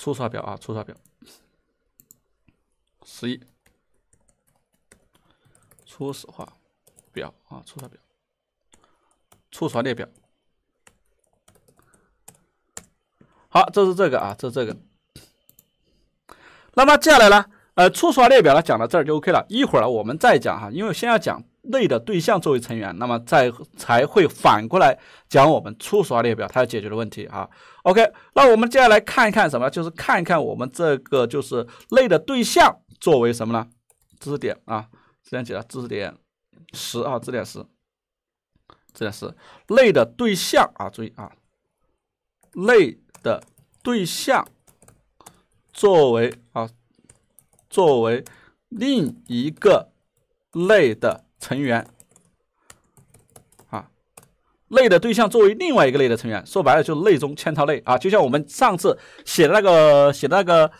初始化表啊，初始化表，十一。初始化表啊，初始化表。初始化列表。好，这是这个啊，这是这个。那么接下来呢，呃，初始化列表呢，讲到这儿就 OK 了。一会儿呢，我们再讲哈，因为先要讲。类的对象作为成员，那么在才会反过来讲我们初始化列表它要解决的问题啊。OK，那我们接下来看一看什么，就是看一看我们这个就是类的对象作为什么呢？知识点啊，这样记了，知识点十啊，知识点十，知识点十，类的对象啊，注意啊，类的对象作为啊，作为另一个类的。成员啊，类的对象作为另外一个类的成员，说白了就是类中嵌套类啊，就像我们上次写的那个写的那个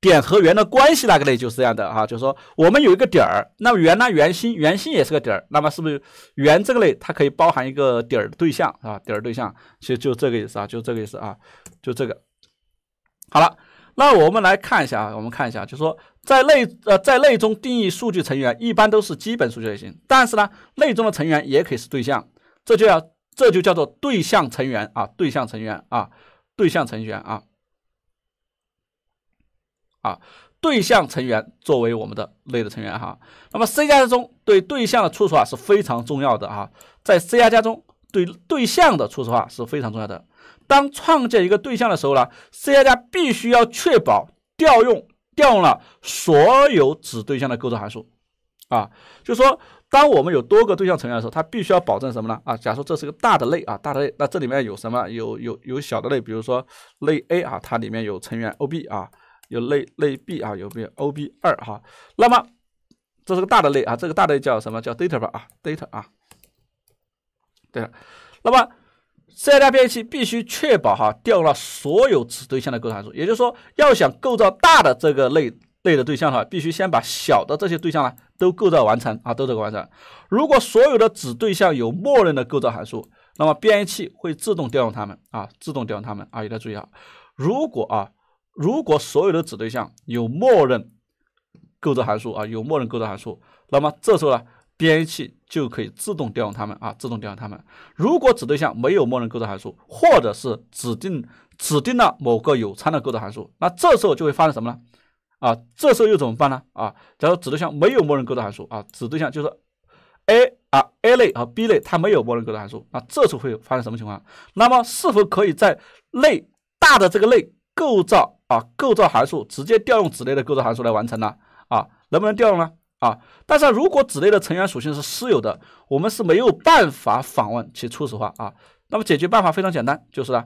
点和圆的关系那个类就是这样的啊，就是说我们有一个点儿，那么圆呢，圆心，圆心也是个点儿，那么是不是圆这个类它可以包含一个点儿对象啊？点儿对象，其实就这个意思啊，就这个意思啊，就这个。好了，那我们来看一下啊，我们看一下，就说。在类呃，在类中定义数据成员一般都是基本数据类型，但是呢，类中的成员也可以是对象，这就要这就叫做对象成员啊，对象成员啊，对象成员啊，啊，对象成员作为我们的类的成员哈。那么 C 加加中对对象的初始化是非常重要的啊，在 C 加加中对对象的初始化是非常重要的。当创建一个对象的时候呢，C 加加必须要确保调用。调用了所有子对象的构造函数，啊，就说当我们有多个对象成员的时候，它必须要保证什么呢？啊，假如说这是个大的类啊，大的类，那这里面有什么？有有有小的类，比如说类 A 啊，它里面有成员 OB 啊，有类类 B 啊，有有 OB 二哈，那么这是个大的类啊，这个大的类叫什么叫 data 吧啊，data 啊，对了，那么。C++ 编译器必须确保哈调用了所有子对象的构造函数，也就是说，要想构造大的这个类类的对象哈，必须先把小的这些对象呢都构造完成啊，都这个完成。如果所有的子对象有默认的构造函数，那么编译器会自动调用它们啊，自动调用它们啊。一定要注意啊，如果啊，如果所有的子对象有默认构造函数啊，有默认构造函数，那么这时候呢？编译器就可以自动调用它们啊，自动调用它们。如果子对象没有默认构造函数，或者是指定指定了某个有参的构造函数，那这时候就会发生什么呢？啊，这时候又怎么办呢？啊，假如子对象没有默认构造函数啊，子对象就是 A 啊，A 类和 B 类它没有默认构造函数，那这时候会发生什么情况？那么是否可以在类大的这个类构造啊构造函数直接调用子类的构造函数来完成呢？啊，能不能调用呢？啊，但是如果子类的成员属性是私有的，我们是没有办法访问其初始化啊。那么解决办法非常简单，就是呢，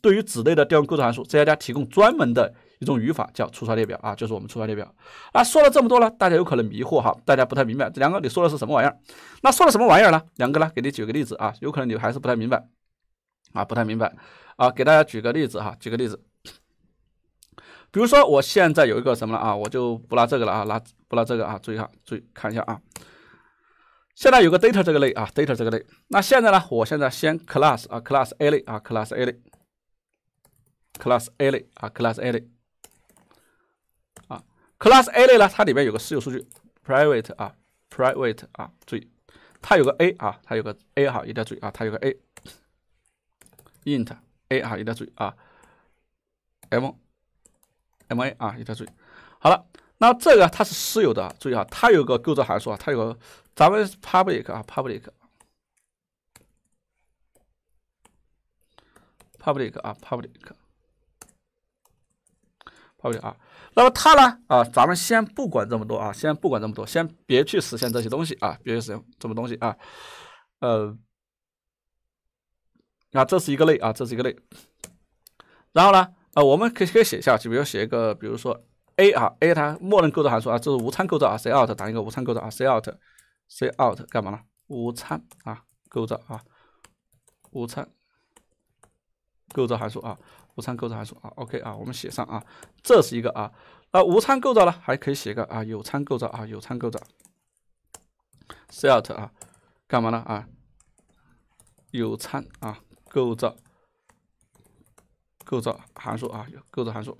对于子类的调用构造函数，增加提供专门的一种语法叫初始化列表啊，就是我们初始化列表。啊，说了这么多呢，大家有可能迷惑哈，大家不太明白这两个你说的是什么玩意儿？那说了什么玩意儿呢？两个呢，给你举个例子啊，有可能你还是不太明白啊，不太明白啊，给大家举个例子哈，举个例子。比如说，我现在有一个什么了啊？我就不拿这个了啊，拿不拿这个啊？注意哈，注意看一下啊。现在有个 data 这个类啊，data 这个类。那现在呢？我现在先 class 啊，class A 类啊，class A 类，class A 类啊，class A 类啊。class A 类呢，它里面有个私有数据 private 啊，private 啊。注意，它有个 a 啊，它有个 a 哈，一定要注意啊，它有个 a，int a 哈，一定要注意啊，m。ma 啊，一条注意好了，那这个它是私有的，注意啊，它有个构造函数啊，它有个咱们 public 啊，public，public 啊，public，public 啊，那么它呢啊，咱们先不管这么多啊，先不管这么多，先别去实现这些东西啊，别去实现这么东西啊，呃，啊，这是一个类啊，这是一个类，然后呢？啊，我们可以可以写一下，就比如写一个，比如说 a 啊，a 它默认构造函数啊，这是无参构造啊，c out 打一个无参构造啊，c out c out 干嘛呢？无参啊，构造啊，无参构造函数啊，无参构造函数啊，OK 啊，我们写上啊，这是一个啊，那无参构造呢，还可以写一个啊，有参构造啊，有参构造，c out 啊，干嘛呢啊？有参啊，构造。构造函数啊，构造函数。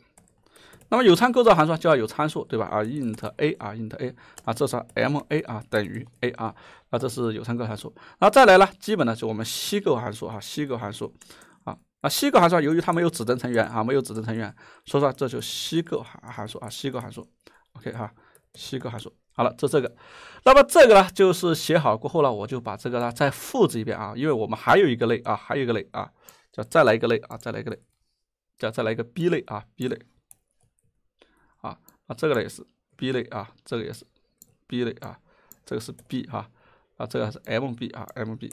那么有参构造函数就要有参数，对吧？啊，int a 啊，int a 啊，这是 m a 啊等于 a 啊，啊这是有参构造函数。然后再来呢，基本呢就我们析构函数啊，析构函数啊，啊析构函数由于它没有指针成员啊，没有指针成员，所以说这就析构函函数啊，析构函数。OK 哈，析构函数好了，这这个。那么这个呢，就是写好过后呢，我就把这个呢再复制一遍啊，因为我们还有一个类啊，还有一个类啊，叫再来一个类啊，再来一个类。再再来一个 B 类啊，B 类啊啊，这个呢也是 B 类啊，这个也是 B 类啊，这个是 B 啊啊，这个是 MB 啊 MB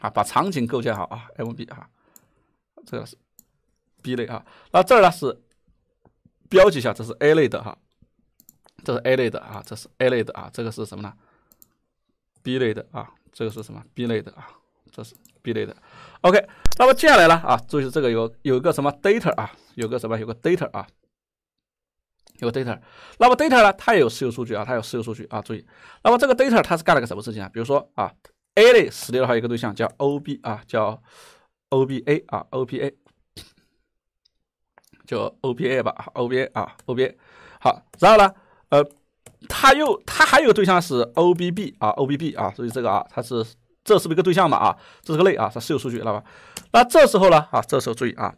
啊，把场景构建好啊 MB 啊，这个是 B 类啊，那这儿呢是标记一下，这是 A 类的哈，这是 A 类的啊，这是 A 类的啊，这个是什么呢？B 类的啊，这个是什么 B 类的啊？这是 B 类的，OK，那么接下来呢？啊，注意这个有有个什么 data 啊，有个什么有个 data 啊，有个 data。那么 data 呢，它也有私有数据啊，它有私有数据啊，注意。那么这个 data 它是干了个什么事情啊？比如说啊，A 类实例号一个对象叫 OB 啊，叫 OBA 啊，OPA，就 o b a 吧，OBA 啊，OBA。好，然后呢，呃，它又它还有个对象是 OBB 啊，OBB 啊，所以这个啊，它是。这是不是一个对象嘛？啊，这是个类啊，它是有数据，知道吧？那这时候呢？啊，这时候注意啊。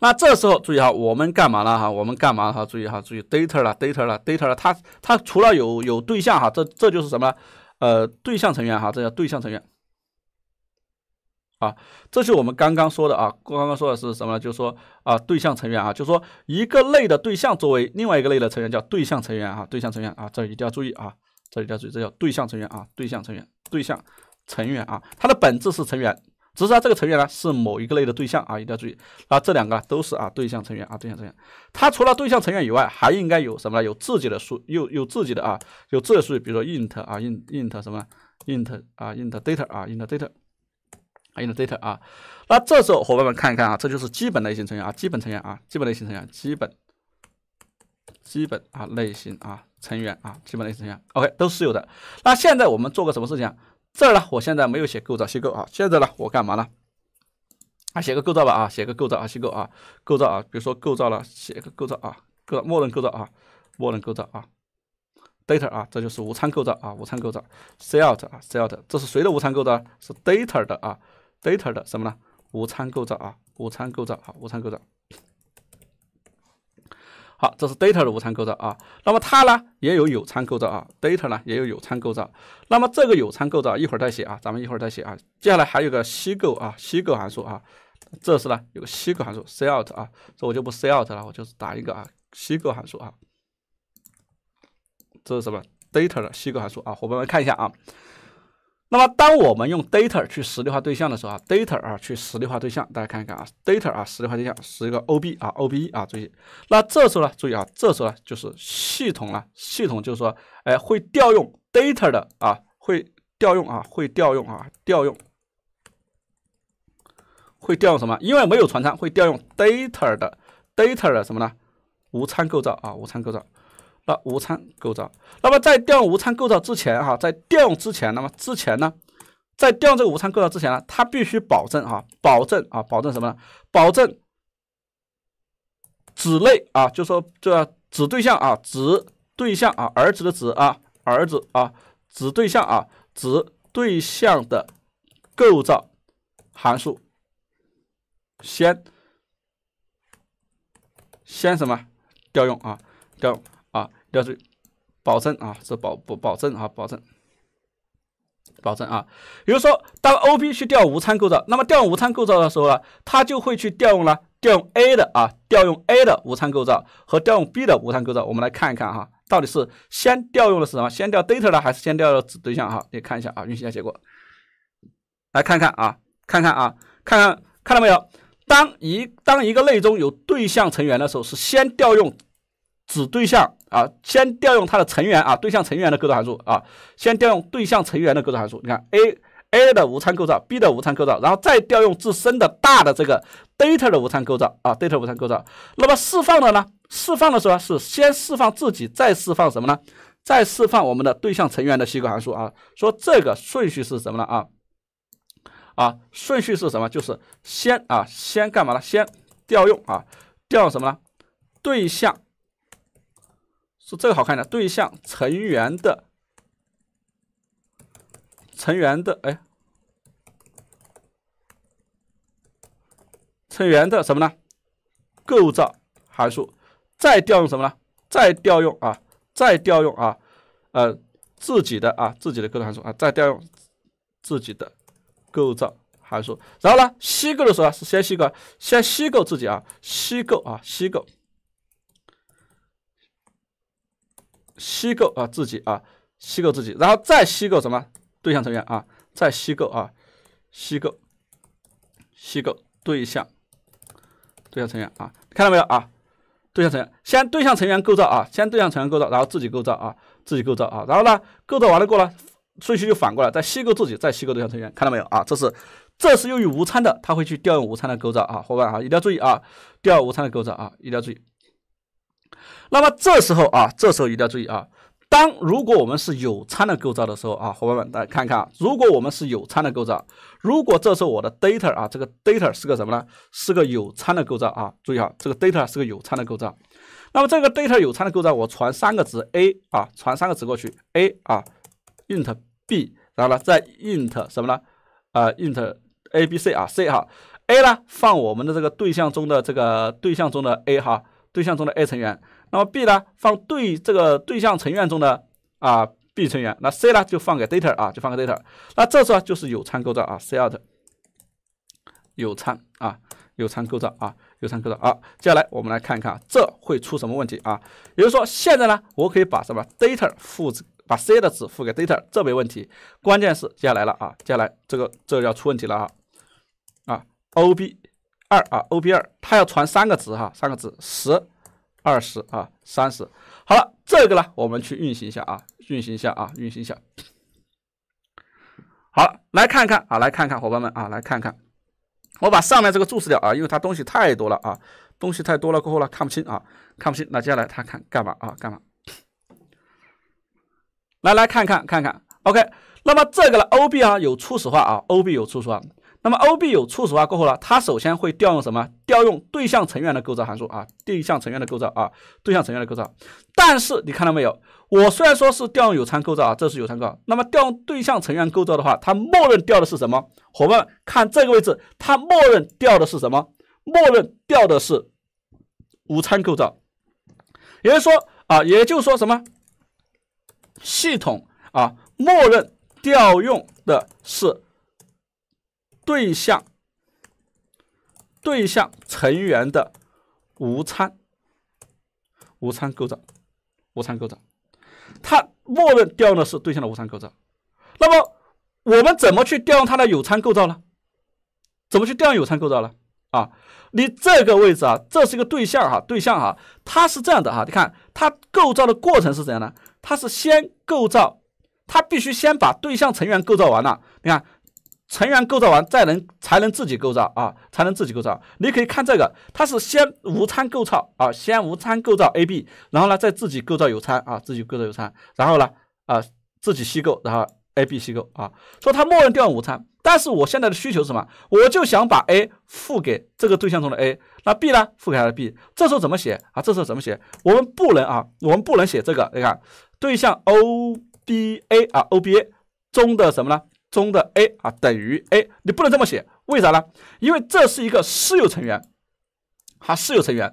那这时候注意哈，我们干嘛了哈？我们干嘛哈？注意哈，注意 data 了，data 了，data 了。它它除了有有对象哈，这这就是什么？呃，对象成员哈，这叫对象成员。啊，这就是我们刚刚说的啊，刚刚说的是什么？就是说啊，对象成员啊，就是说一个类的对象作为另外一个类的成员叫对象成员啊，对象成员啊，这一定要注意啊。这里要注意，这叫对象成员啊，对象成员，对象成员啊，它的本质是成员，只是它这个成员呢是某一个类的对象啊，一定要注意。那这两个都是啊，对象成员啊，对象成员。它除了对象成员以外，还应该有什么呢？有自己的数，有有自己的啊，有自己的数，据，比如说 int 啊，int int 什么 int 啊，int data 啊，int data，int data 啊。那这时候伙伴们看一看啊，这就是基本类型成员啊，基本成员啊，基本类型成员，基本。基本啊类型啊成员啊基本类型成员，OK 都是有的。那现在我们做个什么事情？这儿呢，我现在没有写构造虚构啊。现在呢，我干嘛呢？啊，写个构造吧啊，写个构造啊虚构啊构造啊，比如说构造了写个构造啊，构默认构造啊默认构造啊，data 啊这就是无参构造啊无参构造，cout 啊 cout 这是谁的无参构造？是 data 的啊 data 的什么呢？无参构造啊无参构造啊，无参构造。好，这是 data 的无参构造啊，那么它呢也有有参构造啊，data 呢也有有参构造。那么这个有参构造一会儿再写啊，咱们一会儿再写啊。接下来还有个析构啊，析构函数啊，这是呢有个析构函数，c out 啊，这我就不 c out 了，我就是打一个啊析构函数啊。这是什么 data 的析构函数啊？伙伴们看一下啊。那么，当我们用 data 去实例化对象的时候啊，data 啊去实例化对象，大家看一看啊，data 啊实例化对象是一个 ob 啊 ob 啊，注意，那这时候呢，注意啊，这时候呢就是系统了，系统就是说，哎，会调用 data 的啊，会调用啊，会调用啊，调用，会调用什么？因为没有传参，会调用 data 的 data 的什么呢？无参构造啊，无参构造。那无参构造，那么在调用无参构造之前，哈，在调用之前，那么之前呢，在调用这个无参构造之前呢，它必须保证啊，保证啊，保证什么呢？保证子类啊，就说这子对象啊，子对象啊，儿子的子啊，儿子啊，子对象啊，子对象的构造函数先先什么调用啊，调。用。要注保证啊，是保不保证啊？保证，保证啊！比如说，当 O B 去调无参构造，那么调无参构造的时候呢，它就会去调用了调用 A 的啊，调用 A 的无参构造和调用 B 的无参构造。我们来看一看哈，到底是先调用的是什么？先调 data 呢，还是先调子对象哈？你看一下啊，运行一下结果，来看看啊，看看啊，看看，看到没有？当一当一个类中有对象成员的时候，是先调用子对象。啊，先调用它的成员啊，对象成员的构造函数啊，先调用对象成员的构造函数。你看，a a 的无参构造，b 的无参构造，然后再调用自身的大的这个 data 的无参构造啊，data 无参构造。那么释放的呢？释放的时候是先释放自己，再释放什么呢？再释放我们的对象成员的析构函数啊。说这个顺序是什么呢？啊啊，顺序是什么？就是先啊先干嘛呢？先调用啊调用什么呢？对象。是这个好看的对象成员的成员的哎，成员的什么呢？构造函数，再调用什么呢？再调用啊，再调用啊，呃，自己的啊，自己的构造函数啊，再调用自己的构造函数。然后呢，虚构的时候啊，是先虚构，先虚构自己啊，虚构啊，虚构。吸构啊自己啊吸构自己，然后再吸构什么对象成员啊，再吸构啊吸构吸构对象对象成员啊，看到没有啊对象成员先对象成员构造啊先对象成员构造，然后自己构造啊自己构造啊，然后呢构造完了过了顺序就反过来再吸构自己再吸构对象成员，看到没有啊这是这是用于无参的，他会去调用无参的构造啊伙伴啊一定要注意啊调用无参的构造啊一定要注意。那么这时候啊，这时候一定要注意啊。当如果我们是有参的构造的时候啊，伙伴们，大家看看啊，如果我们是有参的构造，如果这时候我的 data 啊，这个 data 是个什么呢？是个有参的构造啊。注意啊，这个 data 是个有参的构造。那么这个 data 有参的构造，我传三个值 a 啊，传三个值过去 a 啊 int b，然后呢再 int 什么呢？啊 int a b c 啊 c 哈 a 呢放我们的这个对象中的这个对象中的 a 哈。对象中的 a 成员，那么 b 呢？放对这个对象成员中的啊 b 成员，那 c 呢？就放给 data 啊，就放给 data。那这次就是有参构造啊，c out 有参啊，有参构造啊，有参构造啊。接下来我们来看一看这会出什么问题啊？也就是说，现在呢，我可以把什么 data 复制。把 c 的值赋给 data，这没问题。关键是接下来了啊，接下来这个这个要出问题了啊啊，ob。二啊，O B 二，它要传三个值哈，三个值，十、二十啊、三十。好了，这个呢，我们去运行一下啊，运行一下啊，运行一下。好，来看看啊，来看看，伙伴们啊，来看看。我把上面这个注释掉啊，因为它东西太多了啊，东西太多了，过后呢看不清啊，看不清。那接下来它看干嘛啊？干嘛？来，来看看，看看。OK，那么这个呢，O B 啊有初始化啊，O B 有初始化。那么，O B 有初始化过后呢？它首先会调用什么？调用对象成员的构造函数啊，对象成员的构造啊，对象成员的构造。但是你看到没有？我虽然说是调用有参构造啊，这是有参构造。那么调用对象成员构造的话，它默认调的是什么？伙伴，看这个位置，它默认调的是什么？默认调的是无参构造。也就是说啊，也就是说什么？系统啊，默认调用的是。对象对象成员的无参无参构造无参构造，它默认调用的是对象的无参构造。那么我们怎么去调用它的有参构造呢？怎么去调用有参构造呢？啊，你这个位置啊，这是一个对象哈，对象哈，它是这样的哈。你看它构造的过程是怎样呢？它是先构造，它必须先把对象成员构造完了。你看。成员构造完再能才能自己构造啊，才能自己构造。你可以看这个，它是先无参构造啊，先无参构造 a b，然后呢再自己构造有参啊，自己构造有参，然后呢啊自己析构，然后 a b 吸构啊。说它默认调用无参，但是我现在的需求是什么？我就想把 a 付给这个对象中的 a，那 b 呢付给他的 b。这时候怎么写啊？这时候怎么写？我们不能啊，我们不能写这个。你看对象 o b a 啊 o b a 中的什么呢？中的 a 啊等于 a，你不能这么写，为啥呢？因为这是一个私有成员，它私有成员，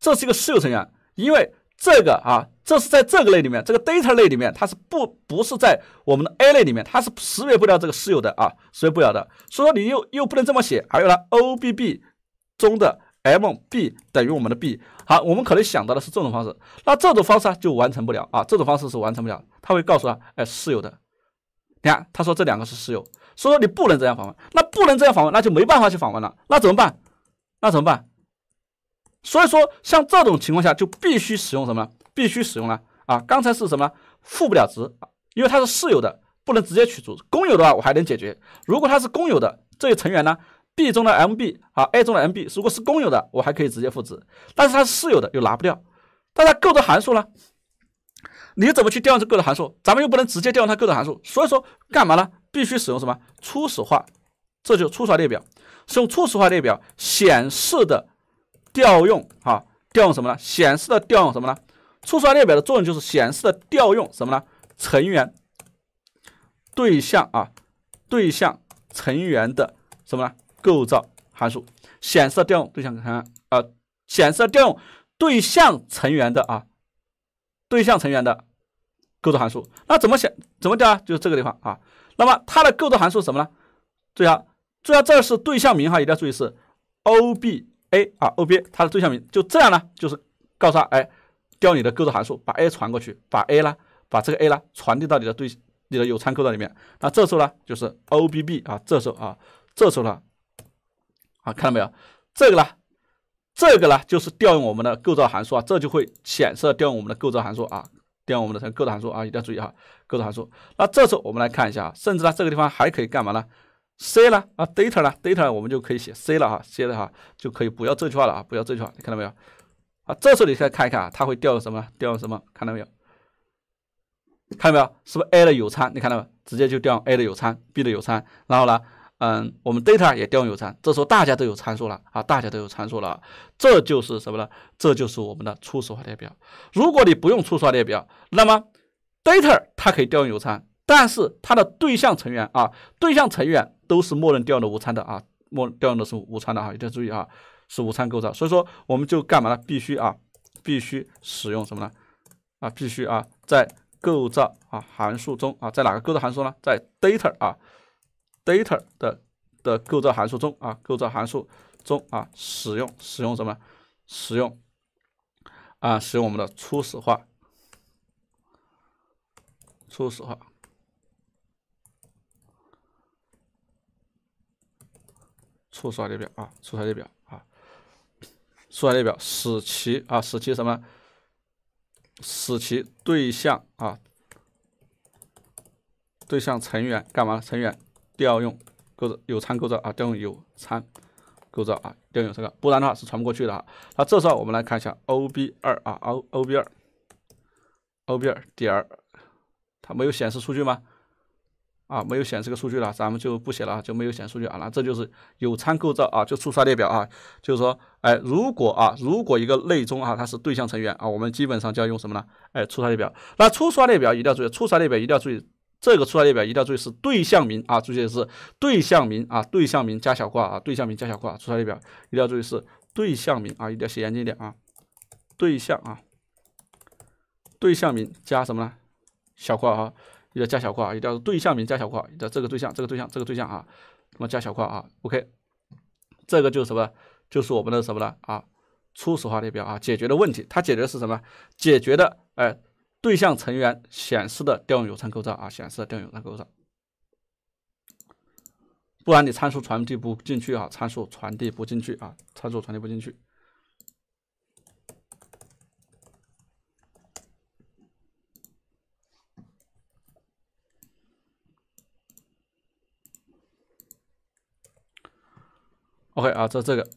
这是一个私有成员，因为这个啊，这是在这个类里面，这个 data 类里面，它是不不是在我们的 a 类里面，它是识别不了这个私有的啊，识别不了的，所以说你又又不能这么写。还有呢，obb 中的 mb 等于我们的 b，好，我们可能想到的是这种方式，那这种方式就完成不了啊，这种方式是完成不了，它会告诉他，哎，私有的。你看，他说这两个是私有，所以说你不能这样访问。那不能这样访问，那就没办法去访问了。那怎么办？那怎么办？所以说，像这种情况下就必须使用什么呢？必须使用了啊！刚才是什么？赋不了值，因为它是私有的，不能直接取出。公有的话，我还能解决。如果它是公有的，这些成员呢？B 中的 MB 啊，A 中的 MB，如果是公有的，我还可以直接赋值。但是它是私有的，又拿不掉。大家构造函数呢？你怎么去调用这个函数？咱们又不能直接调用它各种函数，所以说干嘛呢？必须使用什么？初始化，这就初始化列表，使用初始化列表显示的调用，啊，调用什么呢？显示的调用什么呢？初始化列表的作用就是显示的调用什么呢？成员对象啊，对象成员的什么呢？构造函数，显示的调用对象成啊，显示的调用对象成员的啊。对象成员的构造函数，那怎么写？怎么调？啊？就是这个地方啊。那么它的构造函数什么呢？注意啊，注意啊，这是对象名哈，一定要注意是 O B A 啊 O B 它的对象名就这样呢，就是告诉它，哎，调你的构造函数，把 A 传过去，把 A 呢，把这个 A 呢传递到你的对你的有参构造里面。那这时候呢，就是 O B B 啊，这时候啊，这时候呢，啊，看到没有？这个呢？这个呢，就是调用我们的构造函数啊，这就会显示调用我们的构造函数啊，调用我们的构造函数啊，一定要注意哈，构造函数。那这时候我们来看一下啊，甚至呢这个地方还可以干嘛呢？c 呢啊，data 呢 d a t a 我们就可以写 c 了哈，c 了哈就可以不要这句话了啊，不要这句话，你看到没有？啊，这时候你再看一看啊，它会调用什么？调用什么？看到没有？看到没有？是不是 a 的有参？你看到没有？直接就调用 a 的有参，b 的有参，然后呢？嗯，我们 data 也调用有参，这时候大家都有参数了啊，大家都有参数了，这就是什么呢？这就是我们的初始化列表。如果你不用初始化列表，那么 data 它可以调用有参，但是它的对象成员啊，对象成员都是默认调用的无参的啊，默调用的是无参的啊，一定要注意啊，是无参构造。所以说，我们就干嘛呢？必须啊，必须使用什么呢？啊，必须啊，在构造啊函数中啊，在哪个构造函数呢？在 data 啊。data 的的构造函数中啊，构造函数中啊，使用使用什么？使用啊，使用我们的初始化，初始化，初始化列表啊，初始化列表啊，初始化列表，使其啊，使其什么？使其对象啊，对象成员干嘛？成员。调用构造有参构造啊，调用有参构造啊，调用这个，不然的话是传不过去的啊。那这时候我们来看一下 o b 二啊 o o b 二 o b 二点儿，它没有显示数据吗？啊，没有显示个数据了，咱们就不写了，就没有显示数据啊。那这就是有参构造啊，就初发列表啊，就是说，哎，如果啊，如果一个类中啊，它是对象成员啊，我们基本上就要用什么呢？哎，初发列表。那初刷列表一定要注意，初刷列表一定要注意。这个出来列表一定要注意是对象名啊，注意的是对象名啊，对象名加小括啊，对象名加小括啊。出来列表一定要注意是对象名啊，一定要写严谨一点啊。对象啊，对象名加什么呢？小括啊，要加小括啊，一定要对象名加小括。一定要这个对象，这个对象，这个对象啊，那么加小括啊。OK，这个就是什么？就是我们的什么呢？啊，初始化列表啊，解决的问题，它解决的是什么？解决的哎。对象成员显示的调用有参构造啊，显示的调用有参构造，不然你参数传递不进去啊，参数传递不进去啊，参数传递不进去。OK 啊，这这个。